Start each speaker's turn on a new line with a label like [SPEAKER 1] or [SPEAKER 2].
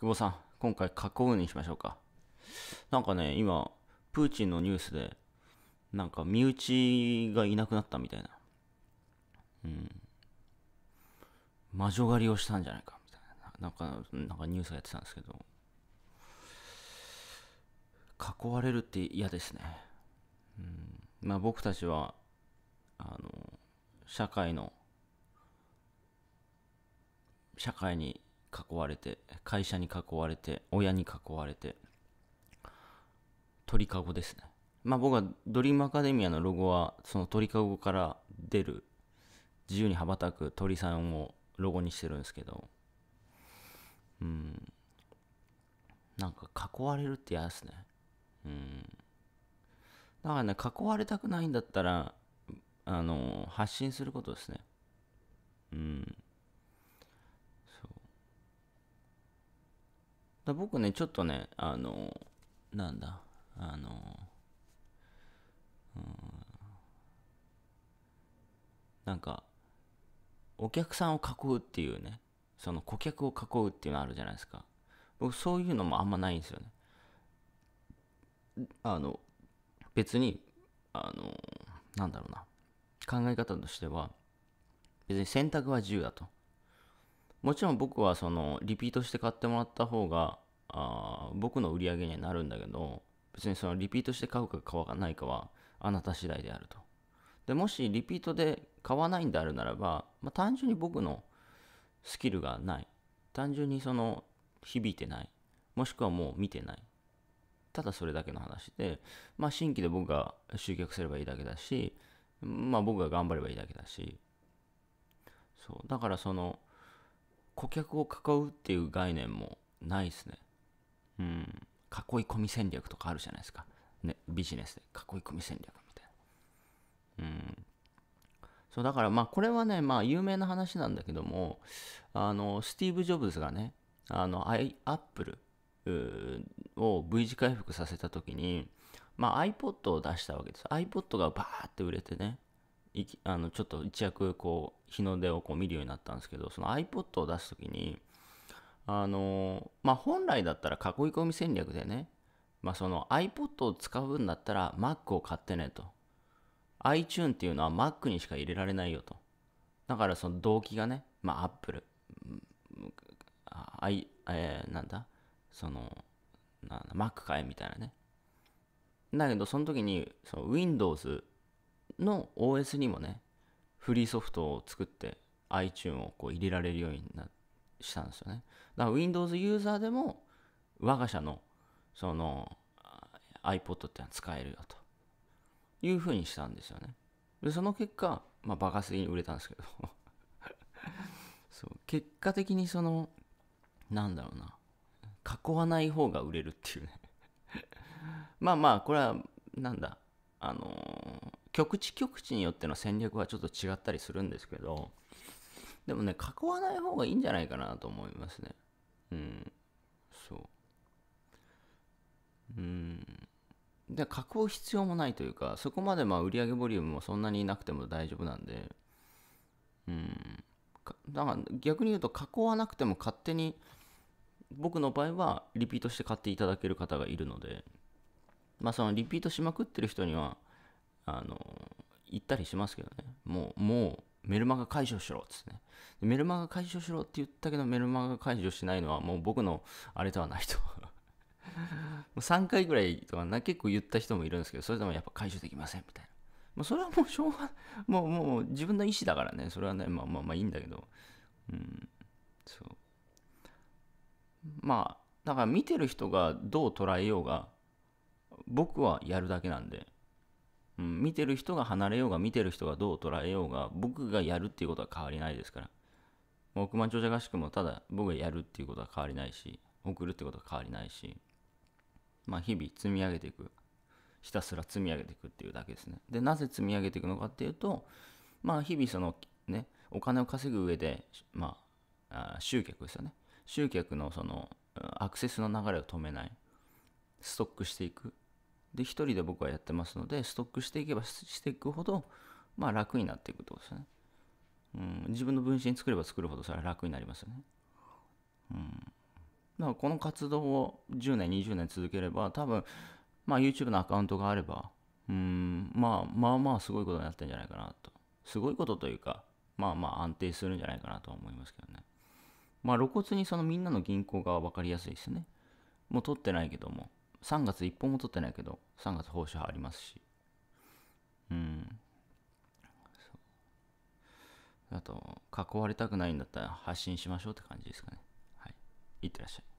[SPEAKER 1] 久保さん、今回囲うにしましょうか。なんかね、今、プーチンのニュースで、なんか身内がいなくなったみたいな。うん。魔女狩りをしたんじゃないか、みたいな。なんか、なんかニュースがやってたんですけど。囲われるって嫌ですね。うん。まあ僕たちは、あの、社会の、社会に囲われて会社に囲われて親に囲われて鳥かごですねまあ僕はドリームアカデミアのロゴはその鳥かごから出る自由に羽ばたく鳥さんをロゴにしてるんですけどうんなんか囲われるって嫌ですねうんだからね囲われたくないんだったらあの発信することですねうんだ僕ね、ちょっとね、あの、なんだ、あの、うん、なんか、お客さんを囲うっていうね、その顧客を囲うっていうのあるじゃないですか。僕、そういうのもあんまないんですよね。あの、別に、あの、なんだろうな、考え方としては、別に選択は自由だと。もちろん僕はそのリピートして買ってもらった方があ僕の売り上げにはなるんだけど別にそのリピートして買うか買わないかはあなた次第であるとでもしリピートで買わないんであるならば、まあ、単純に僕のスキルがない単純にその響いてないもしくはもう見てないただそれだけの話で、まあ、新規で僕が集客すればいいだけだし、まあ、僕が頑張ればいいだけだしそうだからその顧客を囲うっていう概念もないですね。うん。囲い込み戦略とかあるじゃないですか。ね、ビジネスで囲い込み戦略みたいな。うん。そう、だからまあこれはね、まあ有名な話なんだけども、あの、スティーブ・ジョブズがね、あの、アップルを V 字回復させた時に、まあ、iPod を出したわけです。iPod がバーって売れてね、いきあのちょっと一躍こう日の出をこう見るようになったんですけどその iPod を出す時にあのまあ本来だったら囲い込み戦略でね、まあ、その iPod を使うんだったら Mac を買ってねと iTune っていうのは Mac にしか入れられないよとだからその動機がねまあ Apple あい、えー、なんだそのなんだ Mac 買えみたいなねだけどその時にその Windows の OS にもね、フリーソフトを作って iTune をこう入れられるようになしたんですよね。だから Windows ユーザーでも我が社のその iPod ってのは使えるよというふうにしたんですよね。で、その結果、まあバカすぎに売れたんですけど そう、結果的にその、なんだろうな、囲わない方が売れるっていうね まあまあ、これは、なんだ、あの局地局地によっての戦略はちょっと違ったりするんですけど、でもね、囲わない方がいいんじゃないかなと思いますね。うん。そう。うん。で、囲う必要もないというか、そこまでまあ売上ボリュームもそんなになくても大丈夫なんで、うん。だから逆に言うと囲わなくても勝手に僕の場合はリピートして買っていただける方がいるのでまあそのリピートしまくってる人にはあの言ったりしますけどねもうもうメルマガ解除しろっつってねメルマガ解除しろって言ったけどメルマガ解除しないのはもう僕のあれではないと3 回ぐらいとかな結構言った人もいるんですけどそれでもやっぱ解除できませんみたいなそれはもうしょうが もうもう自分の意思だからねそれはねまあまあまあいいんだけどうんそうまあだから見てる人がどう捉えようが僕はやるだけなんでうん、見てる人が離れようが見てる人がどう捉えようが僕がやるっていうことは変わりないですから億万長者合宿もただ僕がやるっていうことは変わりないし送るってことは変わりないしまあ日々積み上げていくひたすら積み上げていくっていうだけですねでなぜ積み上げていくのかっていうとまあ日々そのねお金を稼ぐ上でまあ集客ですよね集客のそのアクセスの流れを止めないストックしていくで、一人で僕はやってますので、ストックしていけばしていくほど、まあ楽になっていくってことですね。うん、自分の分身作れば作るほどそれは楽になりますよね。うん。だからこの活動を10年、20年続ければ、多分、まあ YouTube のアカウントがあれば、うん、まあまあまあすごいことになってんじゃないかなと。すごいことというか、まあまあ安定するんじゃないかなとは思いますけどね。まあ露骨にそのみんなの銀行が分かりやすいですね。もう取ってないけども、3月1本も取ってないけど、3月報酬ありますし。うん。あと、囲われたくないんだったら発信しましょうって感じですかね。はい。いってらっしゃい。